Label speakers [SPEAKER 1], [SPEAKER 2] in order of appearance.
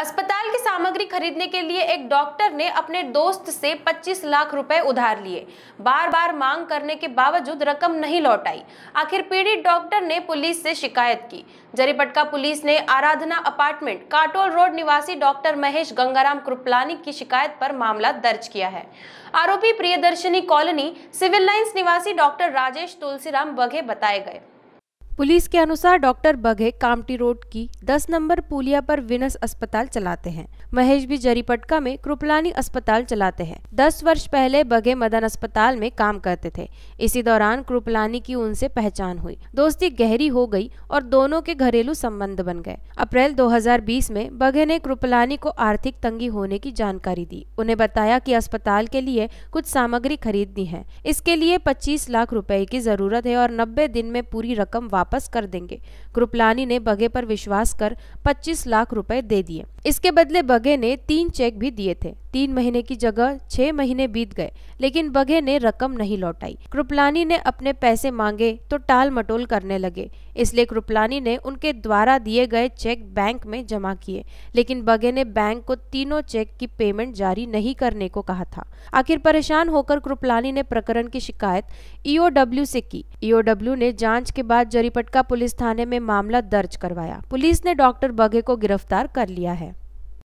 [SPEAKER 1] अस्पताल की सामग्री खरीदने के लिए एक डॉक्टर ने अपने दोस्त से 25 लाख रुपए उधार लिए बार बार मांग करने के बावजूद रकम नहीं लौट आई आखिर पीड़ित डॉक्टर ने पुलिस से शिकायत की जरीपटका पुलिस ने आराधना अपार्टमेंट काटोल रोड निवासी डॉक्टर महेश गंगाराम कृपलानी की शिकायत पर मामला दर्ज किया है आरोपी प्रियदर्शिनी कॉलोनी सिविल लाइन्स निवासी डॉक्टर राजेश तुलसीराम बघे बताए गए पुलिस के अनुसार डॉक्टर बघे कामटी रोड की 10 नंबर पुलिया पर विनस अस्पताल चलाते हैं महेश भी जरीपटका में कृपलानी अस्पताल चलाते हैं 10 वर्ष पहले बघे मदन अस्पताल में काम करते थे इसी दौरान कृपलानी की उनसे पहचान हुई दोस्ती गहरी हो गई और दोनों के घरेलू संबंध बन गए अप्रैल 2020 में बघे ने कृपलानी को आर्थिक तंगी होने की जानकारी दी उन्हें बताया की अस्पताल के लिए कुछ सामग्री खरीदनी है इसके लिए पच्चीस लाख रूपए की जरूरत है और नब्बे दिन में पूरी रकम वापस कर देंगे कृपलानी ने बघे पर विश्वास कर 25 लाख रुपए दे दिए इसके बदले बघे ने तीन चेक भी दिए थे तीन महीने की जगह छह महीने बीत गए लेकिन बघे ने रकम नहीं लौटाई कृपलानी ने अपने पैसे मांगे तो टाल मटोल करने लगे इसलिए कृपलानी ने उनके द्वारा दिए गए चेक बैंक में जमा किए लेकिन बघे ने बैंक को तीनों चेक की पेमेंट जारी नहीं करने को कहा था आखिर परेशान होकर कृपलानी ने प्रकरण की शिकायत ईओडब्ल्यू से की ईओडब्ल्यू ने जांच के बाद जरीपटका पुलिस थाने में मामला दर्ज करवाया पुलिस ने डॉक्टर बघे को गिरफ्तार कर लिया है